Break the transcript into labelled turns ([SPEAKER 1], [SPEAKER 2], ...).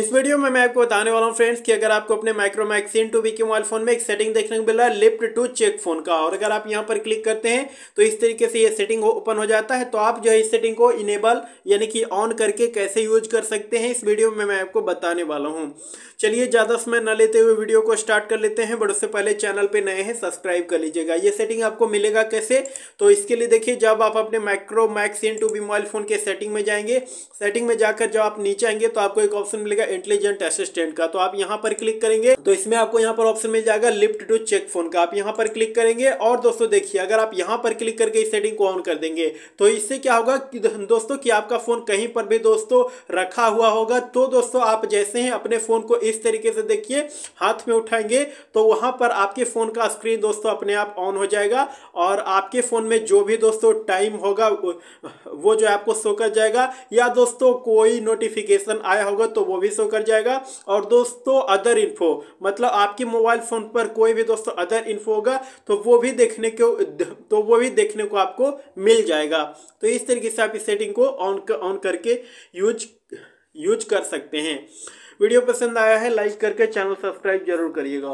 [SPEAKER 1] इस वीडियो में मैं आपको बताने वाला हूँ फ्रेंड्स कि अगर आपको अपने माइक्रो इन टू बी के मोबाइल फोन में एक सेटिंग देखने को मिल रहा है लिफ्ट टू चेक फोन का और अगर आप यहां पर क्लिक करते हैं तो इस तरीके से ये सेटिंग ओपन हो जाता है तो आप जो है इस सेटिंग को इनेबल यानी कि ऑन करके कैसे यूज कर सकते हैं इस वीडियो में मैं आपको बताने वाला हूँ चलिए ज़्यादा समय न लेते हुए वीडियो को स्टार्ट कर लेते हैं बट उससे पहले चैनल पर नए हैं सब्सक्राइब कर लीजिएगा ये सेटिंग आपको मिलेगा कैसे तो इसके लिए देखिए जब आप अपने micro max in two B mobile phone के सेटिंग में जाएंगे सेटिंग में जाकर जब आप नीचे आएंगे तो आपको एक ऑप्शन मिलेगा जाएगा इंटेलिजेंट असिस्टेंट का तो आप यहाँ पर क्लिक करेंगे तो इसमें आपको यहाँ पर ऑप्शन मिल जाएगा लिफ्ट टू चेक फोन का आप यहाँ पर क्लिक करेंगे और दोस्तों देखिए अगर आप यहाँ पर क्लिक करके इस सेटिंग को ऑन कर देंगे तो इससे क्या होगा दोस्तों कि आपका फोन कहीं पर भी दोस्तों रखा हुआ होगा तो दोस्तों आप जैसे ही अपने फोन को इस तरीके से देखिए हाथ में उठाएंगे तो वहां पर आपके फोन का स्क्रीन दोस्तों अपने आप ऑन हो जाएगा और आपके फोन में जो भी दोस्तों टाइम होगा वो जो आपको शो कर जाएगा या दोस्तों कोई नोटिफिकेशन आया होगा तो वो भी शो कर जाएगा और दोस्तों अदर इन्फो मतलब आपके मोबाइल फ़ोन पर कोई भी दोस्तों अदर इन्फो होगा तो वो भी देखने को तो वो भी देखने को आपको मिल जाएगा तो इस तरीके से आप इस सेटिंग को ऑन कर, ऑन करके यूज यूज कर सकते हैं वीडियो पसंद आया है लाइक करके चैनल सब्सक्राइब जरूर करिएगा